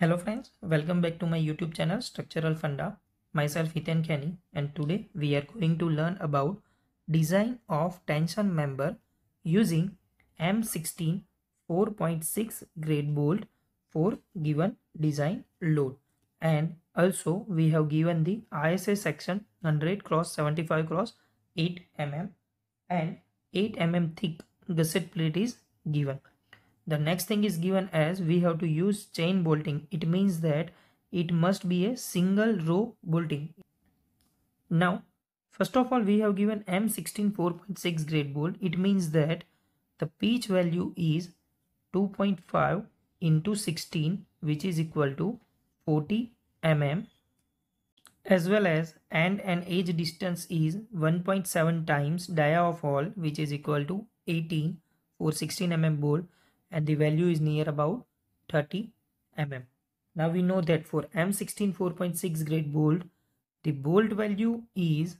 Hello friends, welcome back to my YouTube channel Structural Funda. Myself Ethan Kenny, and today we are going to learn about design of tension member using M16 4.6 grade bolt for given design load and also we have given the ISA section 100 cross 75 cross 8 mm and 8 mm thick gusset plate is given the next thing is given as we have to use chain bolting. It means that it must be a single row bolting. Now, first of all, we have given M16 4.6 grade bolt. It means that the pitch value is 2.5 into 16 which is equal to 40 mm as well as and an edge distance is 1.7 times dia of all which is equal to 18 for 16 mm bolt and the value is near about 30 mm. Now we know that for M16 4.6 grade bolt, the bolt value is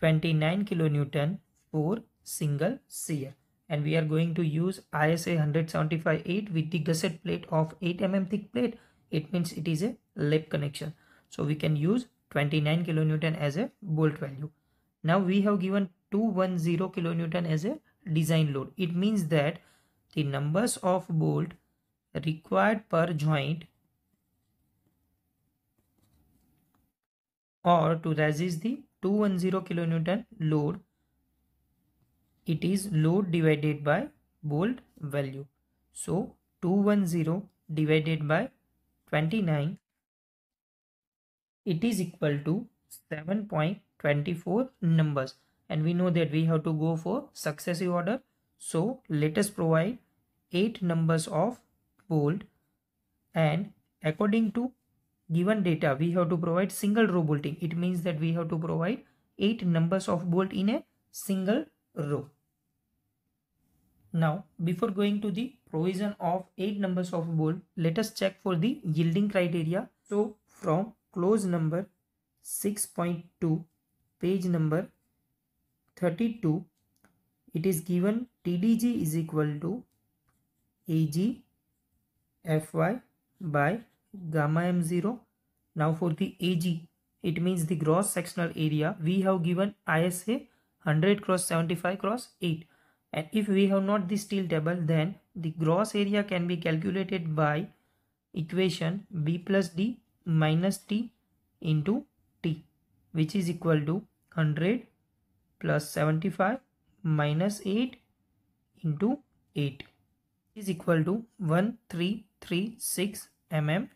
29 kilonewton for single sear and we are going to use ISA 175-8 with the gusset plate of 8 mm thick plate. It means it is a lip connection. So we can use 29 kilonewton as a bolt value. Now we have given 210 kilonewton as a design load. It means that the numbers of bolt required per joint or to resist the 210 kilonewton load it is load divided by bolt value so 210 divided by 29 it is equal to 7.24 numbers and we know that we have to go for successive order. So let us provide 8 numbers of bold and according to given data we have to provide single row bolting. It means that we have to provide 8 numbers of bolt in a single row. Now before going to the provision of 8 numbers of bolt let us check for the yielding criteria. So from close number 6.2 page number 32 it is given TDG is equal to AG FY by gamma M0. Now for the AG it means the gross sectional area we have given ISA 100 cross 75 cross 8 and if we have not this steel table then the gross area can be calculated by equation B plus D minus T into T which is equal to 100 plus 75 minus 8 into 8 is equal to 1336 mm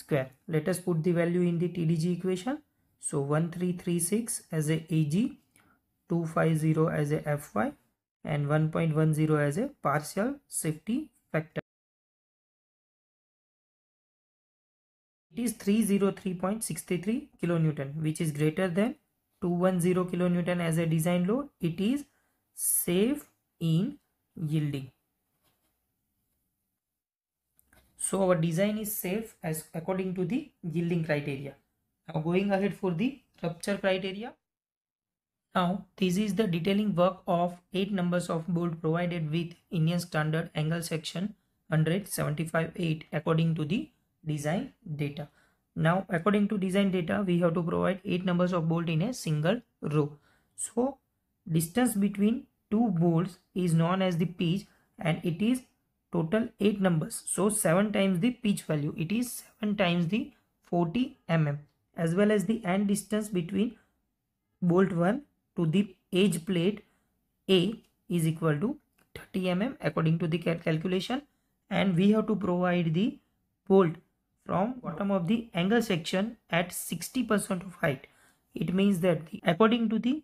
square. Let us put the value in the TDG equation. So 1336 as a AG, 250 as a FY and 1.10 as a partial safety factor. It is 303.63 kilonewton which is greater than 210 kilonewton as a design load, it is safe in yielding. So our design is safe as according to the yielding criteria. Now going ahead for the rupture criteria. Now this is the detailing work of 8 numbers of bolt provided with Indian standard angle section 175.8 according to the design data. Now according to design data we have to provide 8 numbers of bolt in a single row. So distance between two bolts is known as the pitch and it is total 8 numbers. So 7 times the pitch value it is 7 times the 40 mm as well as the end distance between bolt 1 to the edge plate A is equal to 30 mm according to the calculation and we have to provide the bolt from bottom of the angle section at 60% of height. It means that the, according to the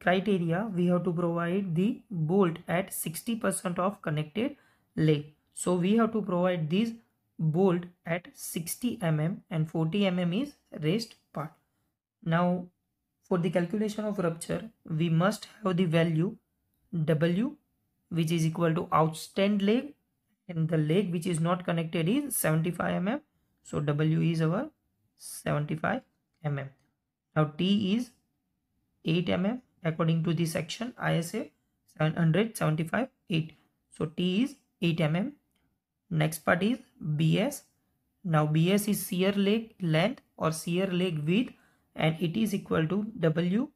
criteria, we have to provide the bolt at 60% of connected leg. So we have to provide this bolt at 60 mm and 40 mm is raised part. Now for the calculation of rupture, we must have the value W which is equal to outstand leg and the leg which is not connected is 75 mm so W is our 75 mm. Now T is 8 mm according to this section ISA 775 8. So T is 8 mm. Next part is BS. Now BS is shear leg length or shear leg width and it is equal to W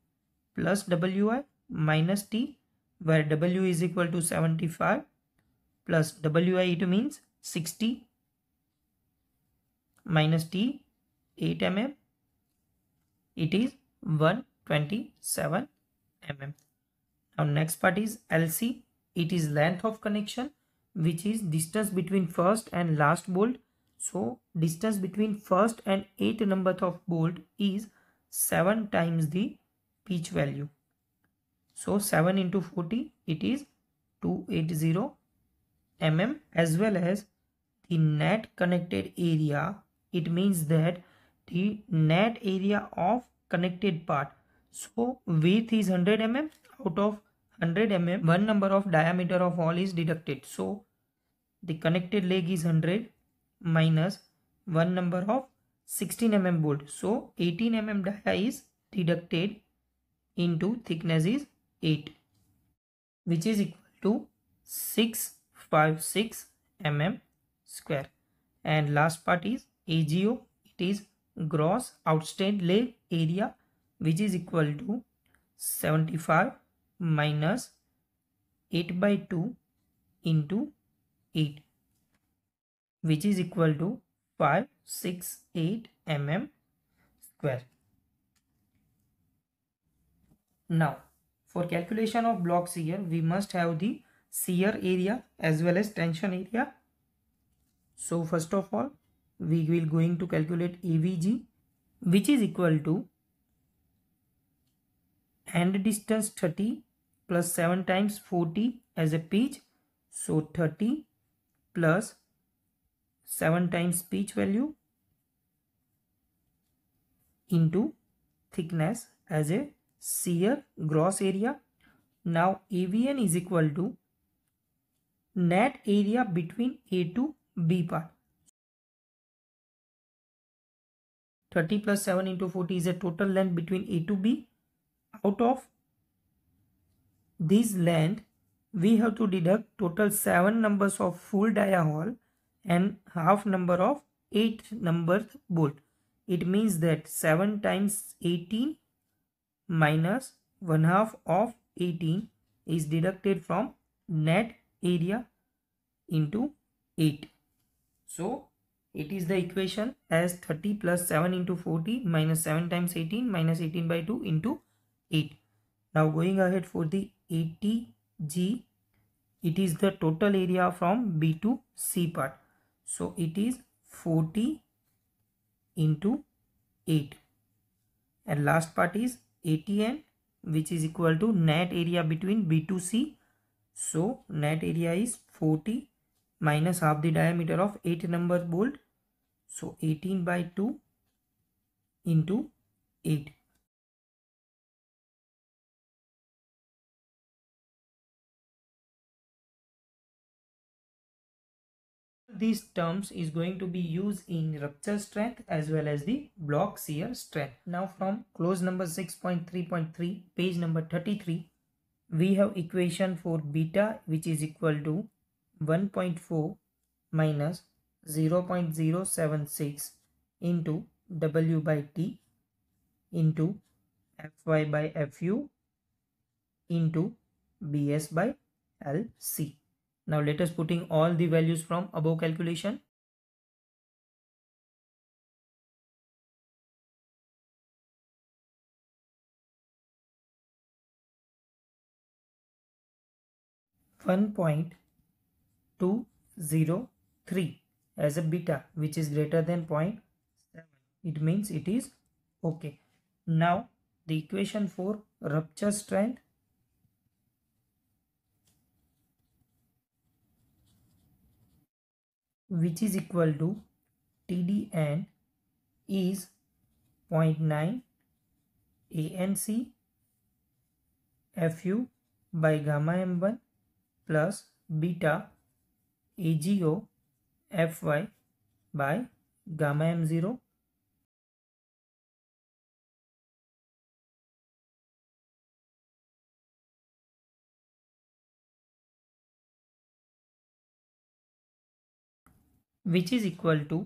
plus WI minus T where W is equal to 75 plus WI it means 60 minus t 8 mm it is 127 mm now next part is lc it is length of connection which is distance between first and last bolt so distance between first and eighth number of bolt is 7 times the pitch value so 7 into 40 it is 280 mm as well as the net connected area it means that the net area of connected part so width is 100 mm out of 100 mm one number of diameter of all is deducted so the connected leg is 100 minus one number of 16 mm bolt so 18 mm dia is deducted into thickness is 8 which is equal to 656 mm square and last part is AGO it is gross outstayed leg area which is equal to 75 minus 8 by 2 into 8 which is equal to 568 mm square. Now for calculation of block shear we must have the shear area as well as tension area. So first of all we will going to calculate EVG which is equal to and distance 30 plus 7 times 40 as a pitch so 30 plus 7 times pitch value into thickness as a shear gross area now avn is equal to net area between a to b part 30 plus 7 into 40 is a total length between A to B. Out of this length, we have to deduct total 7 numbers of full hole and half number of 8 numbered bolt. It means that 7 times 18 minus 1 half of 18 is deducted from net area into 8. So it is the equation as 30 plus 7 into 40 minus 7 times 18 minus 18 by 2 into 8. Now going ahead for the 80G, it is the total area from B to C part. So it is 40 into 8 and last part is N, which is equal to net area between B to C. So net area is 40 minus half the diameter of 8 number bolt so 18 by 2 into 8. These terms is going to be used in rupture strength as well as the block shear strength. Now from close number 6.3.3 page number 33 we have equation for beta which is equal to 1.4 minus 0.076 into W by T into Fy by Fu into Bs by Lc. Now let us putting all the values from above calculation. One point two zero three as a beta which is greater than 0.7 it means it is okay now the equation for rupture strength which is equal to TDN is 0.9 ANC FU by gamma m1 plus beta AGO fy by gamma m0 which is equal to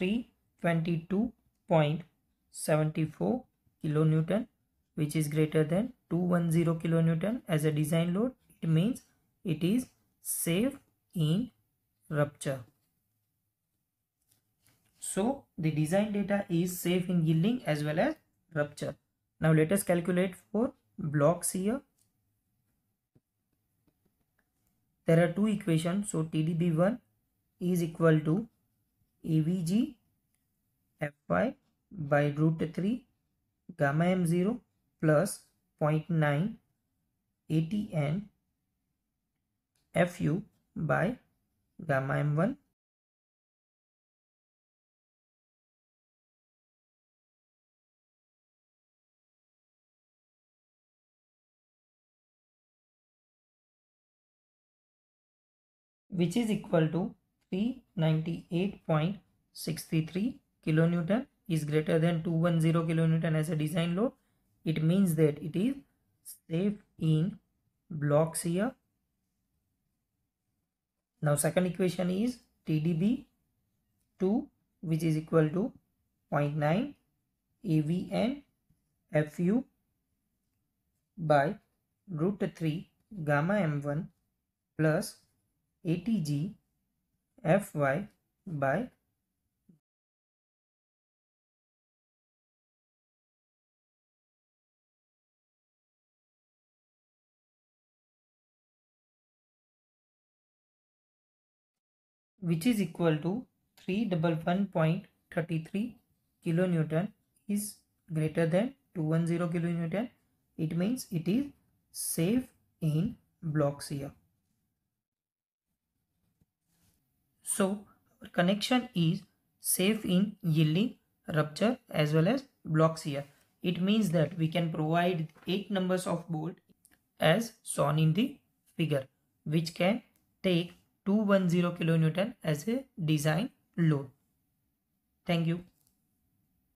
322.74 kilonewton which is greater than 210 kilonewton as a design load it means it is safe in rupture so the design data is safe in yielding as well as rupture. Now let us calculate for blocks here. There are two equations. So TDB1 is equal to AVG Fy by root 3 gamma M0 plus 0.9 ATN Fu by gamma M1 which is equal to 398.63 kilonewton is greater than 210 kilonewton as a design load it means that it is safe in blocks here now second equation is tdb 2 which is equal to 0.9 avn fu by root 3 gamma m1 plus ATG FY by which is equal to 311.33 kilonewton is greater than 210 kilonewton it means it is safe in blocks here So connection is safe in yielding rupture as well as blocks here. It means that we can provide 8 numbers of bolt as shown in the figure which can take 210 kilonewton as a design load. Thank you.